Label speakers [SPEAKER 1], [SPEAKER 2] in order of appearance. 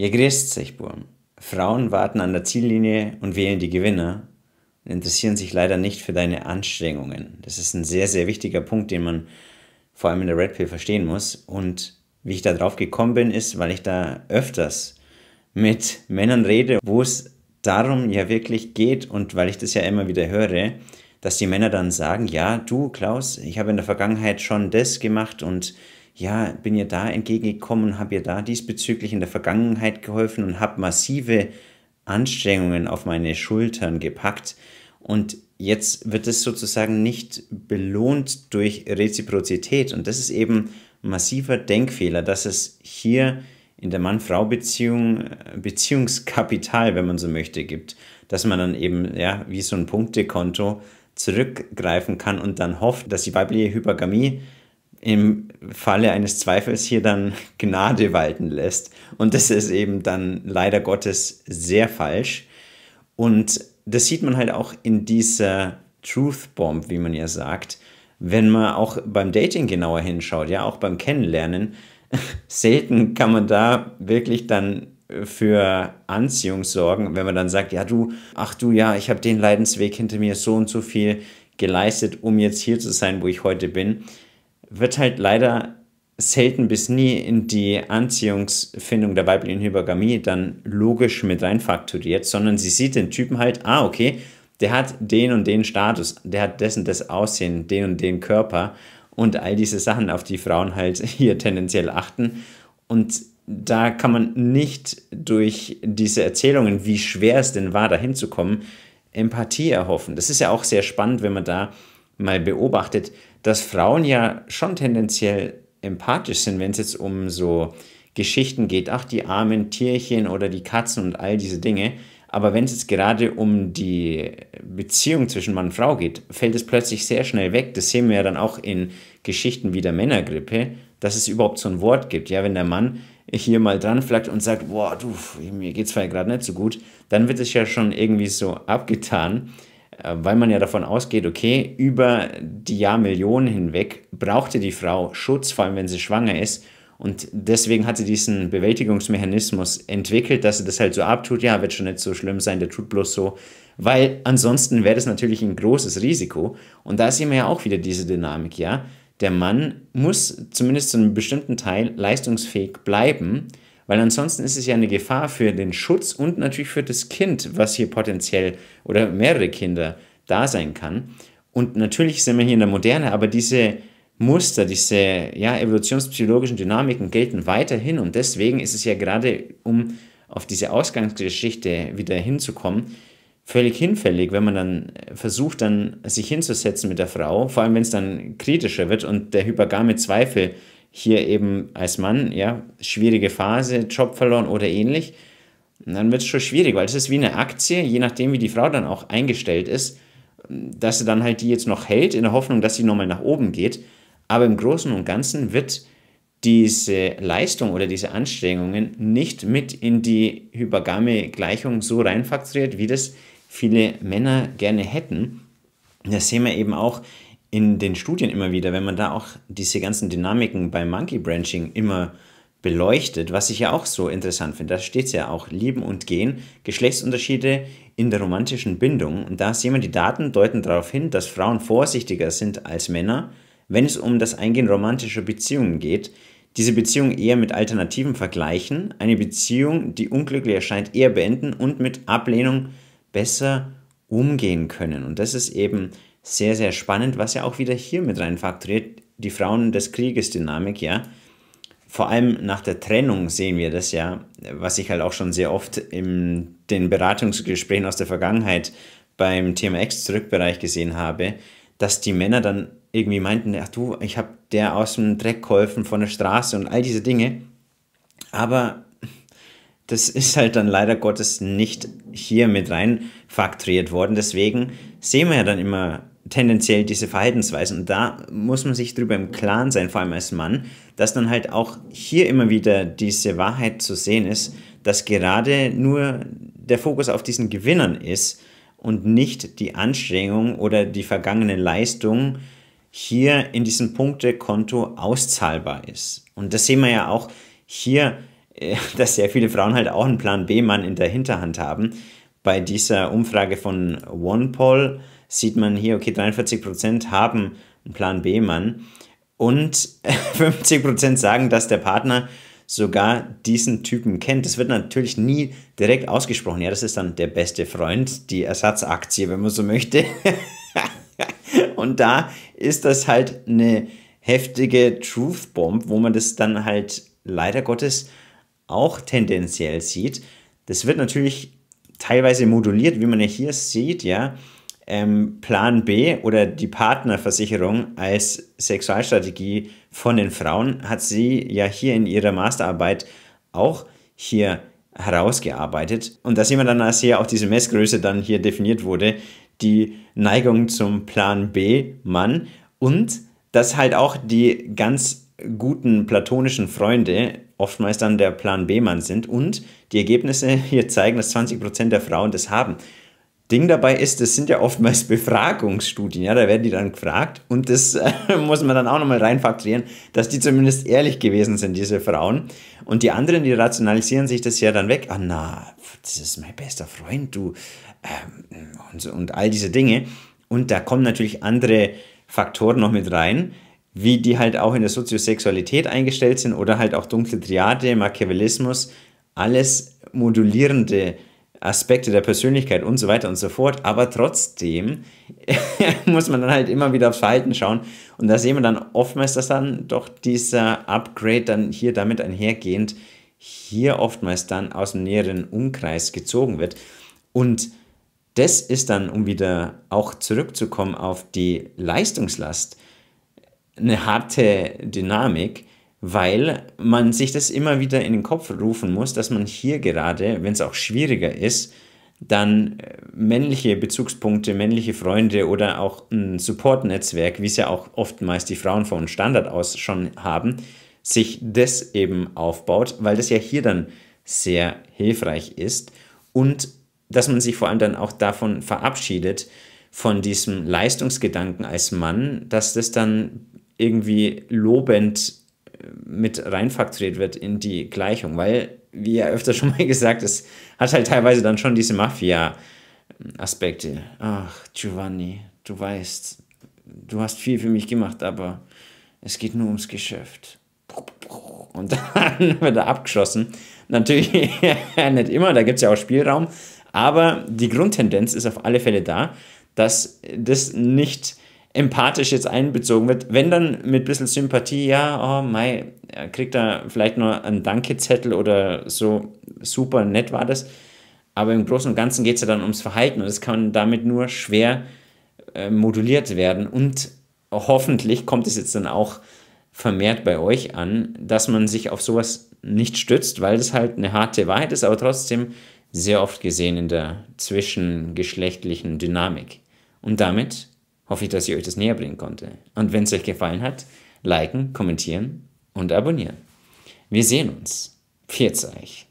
[SPEAKER 1] Ihr grüßt sich, Burm. Frauen warten an der Ziellinie und wählen die Gewinner und interessieren sich leider nicht für deine Anstrengungen. Das ist ein sehr, sehr wichtiger Punkt, den man vor allem in der Red Pill verstehen muss. Und wie ich da drauf gekommen bin, ist, weil ich da öfters mit Männern rede, wo es darum ja wirklich geht und weil ich das ja immer wieder höre, dass die Männer dann sagen, ja, du Klaus, ich habe in der Vergangenheit schon das gemacht und ja, bin ihr da entgegengekommen, habe ihr da diesbezüglich in der Vergangenheit geholfen und habe massive Anstrengungen auf meine Schultern gepackt. Und jetzt wird es sozusagen nicht belohnt durch Reziprozität. Und das ist eben massiver Denkfehler, dass es hier in der Mann-Frau-Beziehung äh, Beziehungskapital, wenn man so möchte, gibt. Dass man dann eben, ja, wie so ein Punktekonto zurückgreifen kann und dann hofft, dass die weibliche Hypergamie im Falle eines Zweifels hier dann Gnade walten lässt. Und das ist eben dann leider Gottes sehr falsch. Und das sieht man halt auch in dieser Truth Bomb, wie man ja sagt, wenn man auch beim Dating genauer hinschaut, ja, auch beim Kennenlernen. Selten kann man da wirklich dann äh, für Anziehung sorgen, wenn man dann sagt, ja du, ach du, ja, ich habe den Leidensweg hinter mir so und so viel geleistet, um jetzt hier zu sein, wo ich heute bin wird halt leider selten bis nie in die Anziehungsfindung der weiblichen Hypergamie dann logisch mit reinfakturiert, sondern sie sieht den Typen halt, ah, okay, der hat den und den Status, der hat dessen das Aussehen, den und den Körper und all diese Sachen, auf die Frauen halt hier tendenziell achten. Und da kann man nicht durch diese Erzählungen, wie schwer es denn war, dahin zu kommen, Empathie erhoffen. Das ist ja auch sehr spannend, wenn man da mal beobachtet, dass Frauen ja schon tendenziell empathisch sind, wenn es jetzt um so Geschichten geht, ach die armen Tierchen oder die Katzen und all diese Dinge. Aber wenn es jetzt gerade um die Beziehung zwischen Mann und Frau geht, fällt es plötzlich sehr schnell weg. Das sehen wir ja dann auch in Geschichten wie der Männergrippe, dass es überhaupt so ein Wort gibt. Ja, wenn der Mann hier mal dran flackt und sagt, boah, du, mir geht's vielleicht gerade nicht so gut, dann wird es ja schon irgendwie so abgetan. Äh, weil man ja davon ausgeht, okay, über die Jahrmillionen hinweg brauchte die Frau Schutz, vor allem wenn sie schwanger ist. Und deswegen hat sie diesen Bewältigungsmechanismus entwickelt, dass sie das halt so abtut, ja, wird schon nicht so schlimm sein, der tut bloß so, weil ansonsten wäre das natürlich ein großes Risiko. Und da sehen wir ja auch wieder diese Dynamik, ja. Der Mann muss zumindest zu einem bestimmten Teil leistungsfähig bleiben, weil ansonsten ist es ja eine Gefahr für den Schutz und natürlich für das Kind, was hier potenziell oder mehrere Kinder da sein kann. Und natürlich sind wir hier in der Moderne, aber diese Muster, diese ja, evolutionspsychologischen Dynamiken gelten weiterhin und deswegen ist es ja gerade, um auf diese Ausgangsgeschichte wieder hinzukommen, völlig hinfällig, wenn man dann versucht, dann sich hinzusetzen mit der Frau, vor allem wenn es dann kritischer wird und der hypergame Zweifel hier eben als Mann, ja, schwierige Phase, Job verloren oder ähnlich. dann wird es schon schwierig, weil es ist wie eine Aktie, je nachdem, wie die Frau dann auch eingestellt ist, dass sie dann halt die jetzt noch hält, in der Hoffnung, dass sie nochmal nach oben geht. Aber im Großen und Ganzen wird diese Leistung oder diese Anstrengungen nicht mit in die Hypergame-Gleichung so reinfaktoriert, wie das viele Männer gerne hätten. Das sehen wir eben auch in den Studien immer wieder, wenn man da auch diese ganzen Dynamiken beim Monkey Branching immer beleuchtet, was ich ja auch so interessant finde, da steht es ja auch, lieben und gehen, Geschlechtsunterschiede in der romantischen Bindung. Und da sehen wir, die Daten deuten darauf hin, dass Frauen vorsichtiger sind als Männer, wenn es um das Eingehen romantischer Beziehungen geht, diese Beziehung eher mit Alternativen vergleichen, eine Beziehung, die unglücklich erscheint, eher beenden und mit Ablehnung besser umgehen können. Und das ist eben sehr, sehr spannend, was ja auch wieder hier mit rein faktoriert, die Frauen des Kriegesdynamik, ja. Vor allem nach der Trennung sehen wir das ja, was ich halt auch schon sehr oft in den Beratungsgesprächen aus der Vergangenheit beim Thema Ex-Zurückbereich gesehen habe, dass die Männer dann irgendwie meinten, ach du, ich habe der aus dem Dreck geholfen von der Straße und all diese Dinge. Aber das ist halt dann leider Gottes nicht hier mit rein faktoriert worden. Deswegen sehen wir ja dann immer tendenziell diese Verhaltensweisen. Und da muss man sich drüber im Klaren sein, vor allem als Mann, dass dann halt auch hier immer wieder diese Wahrheit zu sehen ist, dass gerade nur der Fokus auf diesen Gewinnern ist und nicht die Anstrengung oder die vergangene Leistung hier in diesem Punktekonto auszahlbar ist. Und das sehen wir ja auch hier äh, dass sehr viele Frauen halt auch einen Plan B-Mann in der Hinterhand haben. Bei dieser Umfrage von OnePoll sieht man hier, okay, 43% haben einen Plan B-Mann und 50% sagen, dass der Partner sogar diesen Typen kennt. Das wird natürlich nie direkt ausgesprochen. Ja, das ist dann der beste Freund, die Ersatzaktie, wenn man so möchte. und da ist das halt eine heftige Truth Bomb, wo man das dann halt leider Gottes auch tendenziell sieht. Das wird natürlich teilweise moduliert, wie man ja hier sieht, ja. Ähm, Plan B oder die Partnerversicherung als Sexualstrategie von den Frauen hat sie ja hier in ihrer Masterarbeit auch hier herausgearbeitet. Und da sieht man dann, als hier auch diese Messgröße dann hier definiert wurde, die Neigung zum Plan B-Mann und dass halt auch die ganz guten platonischen Freunde oftmals dann der Plan B-Mann sind und die Ergebnisse hier zeigen, dass 20% der Frauen das haben. Ding dabei ist, das sind ja oftmals Befragungsstudien, ja, da werden die dann gefragt und das äh, muss man dann auch nochmal reinfaktorieren, dass die zumindest ehrlich gewesen sind, diese Frauen. Und die anderen, die rationalisieren sich das ja dann weg. Ah, na, das ist mein bester Freund, du, ähm, und, und all diese Dinge. Und da kommen natürlich andere Faktoren noch mit rein, wie die halt auch in der Soziosexualität eingestellt sind oder halt auch dunkle Triade, Machiavellismus, alles modulierende Aspekte der Persönlichkeit und so weiter und so fort. Aber trotzdem muss man dann halt immer wieder aufs Verhalten schauen. Und da sehen wir dann oftmals, dass dann doch dieser Upgrade dann hier damit einhergehend hier oftmals dann aus dem näheren Umkreis gezogen wird. Und das ist dann, um wieder auch zurückzukommen auf die Leistungslast, eine harte Dynamik, weil man sich das immer wieder in den Kopf rufen muss, dass man hier gerade, wenn es auch schwieriger ist, dann äh, männliche Bezugspunkte, männliche Freunde oder auch ein Support-Netzwerk, wie es ja auch oftmals die Frauen von Standard aus schon haben, sich das eben aufbaut, weil das ja hier dann sehr hilfreich ist und dass man sich vor allem dann auch davon verabschiedet, von diesem Leistungsgedanken als Mann, dass das dann irgendwie lobend äh, mit reinfaktoriert wird in die Gleichung, weil, wie ja öfter schon mal gesagt, es hat halt teilweise dann schon diese Mafia-Aspekte. Ach, Giovanni, du weißt, du hast viel für mich gemacht, aber es geht nur ums Geschäft. Und dann wird er abgeschossen. Natürlich nicht immer, da gibt es ja auch Spielraum, aber die Grundtendenz ist auf alle Fälle da, dass das nicht empathisch jetzt einbezogen wird. Wenn dann mit ein bisschen Sympathie, ja, oh mei, kriegt er vielleicht nur einen Dankezettel oder so, super nett war das. Aber im Großen und Ganzen geht es ja dann ums Verhalten und es kann damit nur schwer äh, moduliert werden. Und hoffentlich kommt es jetzt dann auch vermehrt bei euch an, dass man sich auf sowas nicht stützt, weil das halt eine harte Wahrheit ist, aber trotzdem sehr oft gesehen in der zwischengeschlechtlichen Dynamik. Und damit Hoffe ich, dass ich euch das näher bringen konnte. Und wenn es euch gefallen hat, liken, kommentieren und abonnieren. Wir sehen uns. Pfiat's euch.